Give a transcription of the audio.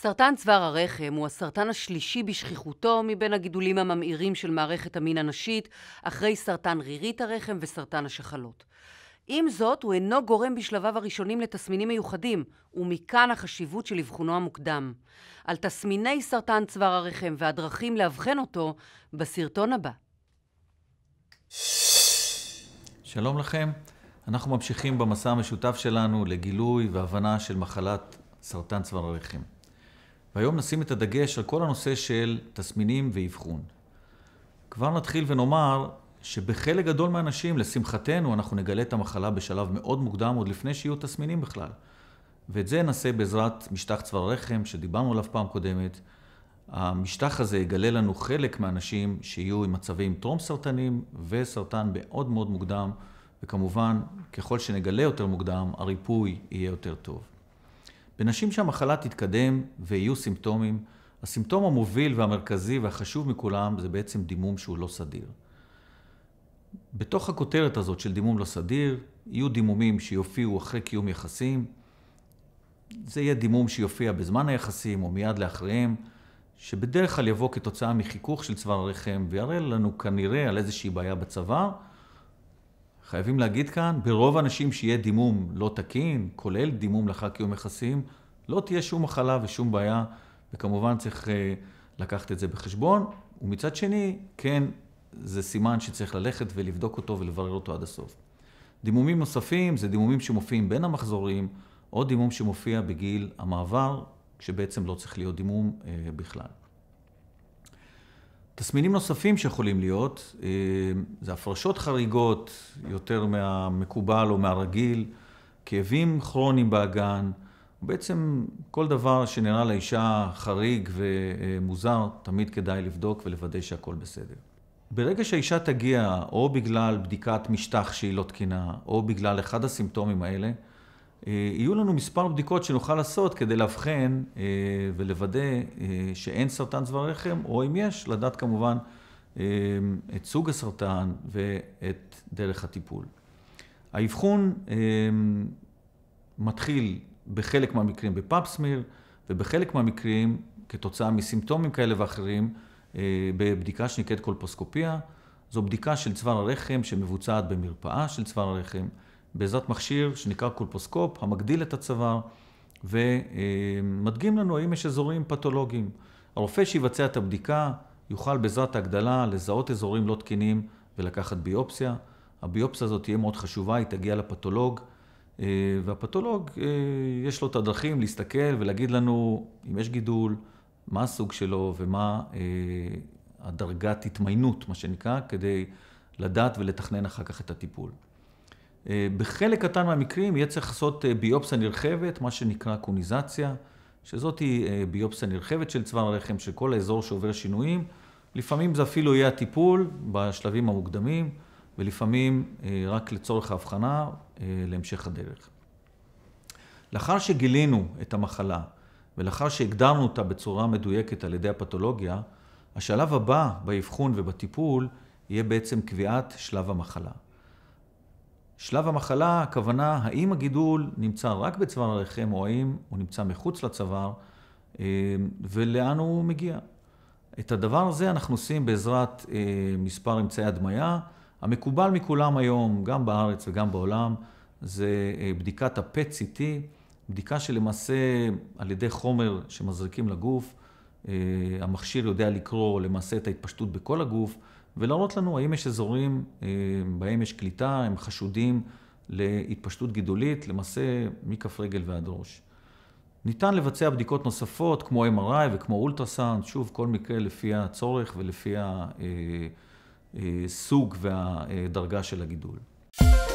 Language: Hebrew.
סרטן צוואר הרחם הוא הסרטן השלישי בשכיחותו מבין הגידולים הממאירים של מערכת המין הנשית, אחרי סרטן רירית הרחם וסרטן השחלות. עם זאת, הוא אינו גורם בשלביו הראשונים לתסמינים מיוחדים, ומכאן החשיבות של אבחונו המוקדם. על תסמיני סרטן צוואר הרחם והדרכים לאבחן אותו בסרטון הבא. שלום לכם, אנחנו ממשיכים במסע המשותף שלנו לגילוי והבנה של מחלת סרטן צוואר הרחם. והיום נשים את הדגש על כל הנושא של תסמינים ואבחון. כבר נתחיל ונאמר שבחלק גדול מהאנשים, לשמחתנו, אנחנו נגלה את המחלה בשלב מאוד מוקדם, עוד לפני שיהיו תסמינים בכלל. ואת זה נעשה בעזרת משטח צוואר הרחם, שדיברנו עליו פעם קודמת. המשטח הזה יגלה לנו חלק מהאנשים שיהיו עם מצבים טרום סרטנים וסרטן מאוד מאוד מוקדם, וכמובן, ככל שנגלה יותר מוקדם, הריפוי יהיה יותר טוב. בנשים שהמחלה תתקדם ויהיו סימפטומים, הסימפטום המוביל והמרכזי והחשוב מכולם זה בעצם דימום שהוא לא סדיר. בתוך הכותרת הזאת של דימום לא סדיר, יהיו דימומים שיופיעו אחרי קיום יחסים. זה יהיה דימום שיופיע בזמן היחסים או מיד לאחריהם, שבדרך כלל יבוא כתוצאה מחיכוך של צוואר הרחם ויראה לנו כנראה על איזושהי בעיה בצוואר. חייבים להגיד כאן, ברוב האנשים שיהיה דימום לא תקין, כולל דימום לאחר קיום יחסים, לא תהיה שום מחלה ושום בעיה, וכמובן צריך אה, לקחת את זה בחשבון. ומצד שני, כן, זה סימן שצריך ללכת ולבדוק אותו ולברר אותו עד הסוף. דימומים נוספים זה דימומים שמופיעים בין המחזורים, או דימום שמופיע בגיל המעבר, כשבעצם לא צריך להיות דימום אה, בכלל. תסמינים נוספים שיכולים להיות, אה, זה הפרשות חריגות יותר מהמקובל או מהרגיל, כאבים כרוניים באגן, בעצם כל דבר שנראה לאישה חריג ומוזר, תמיד כדאי לבדוק ולוודא שהכל בסדר. ברגע שהאישה תגיע, או בגלל בדיקת משטח שהיא לא תקינה, או בגלל אחד הסימפטומים האלה, אה, יהיו לנו מספר בדיקות שנוכל לעשות כדי לאבחן אה, ולוודא אה, שאין סרטן צוואר רחם, או אם יש, לדעת כמובן את סוג הסרטן ואת דרך הטיפול. האבחון מתחיל בחלק מהמקרים בפאפסמיר, ובחלק מהמקרים, כתוצאה מסימפטומים כאלה ואחרים, בבדיקה שנקראת קולפוסקופיה. זו בדיקה של צוואר הרחם שמבוצעת במרפאה של צוואר הרחם. בעזרת מכשיר שנקרא קולפוסקופ, המגדיל את הצוואר, ומדגים לנו האם יש אזורים פתולוגיים. הרופא שיבצע את הבדיקה יוכל בעזרת ההגדלה לזהות אזורים לא תקינים ולקחת ביופסיה. הביופסיה הזאת תהיה מאוד חשובה, היא תגיע לפתולוג, אה, והפתולוג, אה, יש לו את הדרכים להסתכל ולהגיד לנו אם יש גידול, מה הסוג שלו ומה אה, הדרגת התמיינות, מה שנקרא, כדי לדעת ולתכנן אחר כך את הטיפול. אה, בחלק קטן מהמקרים יהיה צריך לעשות אה, ביופסיה נרחבת, מה שנקרא קוניזציה, שזאת היא אה, ביופסיה נרחבת של צוואר הרחם, של כל האזור שעובר שינויים. לפעמים זה אפילו יהיה הטיפול בשלבים המוקדמים, ולפעמים רק לצורך ההבחנה להמשך הדרך. לאחר שגילינו את המחלה, ולאחר שהגדרנו אותה בצורה מדויקת על ידי הפתולוגיה, השלב הבא באבחון ובטיפול יהיה בעצם קביעת שלב המחלה. שלב המחלה, הכוונה, האם הגידול נמצא רק בצוואר הרחם או האם הוא נמצא מחוץ לצוואר אה, ולאן הוא מגיע. את הדבר הזה אנחנו עושים בעזרת אה, מספר אמצעי הדמיה. המקובל מכולם היום, גם בארץ וגם בעולם, זה אה, בדיקת ה-PET-CT, בדיקה שלמעשה על ידי חומר שמזריקים לגוף, המכשיר יודע לקרוא למעשה את ההתפשטות בכל הגוף. ולהראות לנו האם יש אזורים אה, בהם יש קליטה, הם חשודים להתפשטות גידולית, למעשה מכף רגל ועד ראש. ניתן לבצע בדיקות נוספות כמו MRI וכמו אולטרסאונד, שוב כל מקרה לפי הצורך ולפי הסוג אה, אה, והדרגה של הגידול.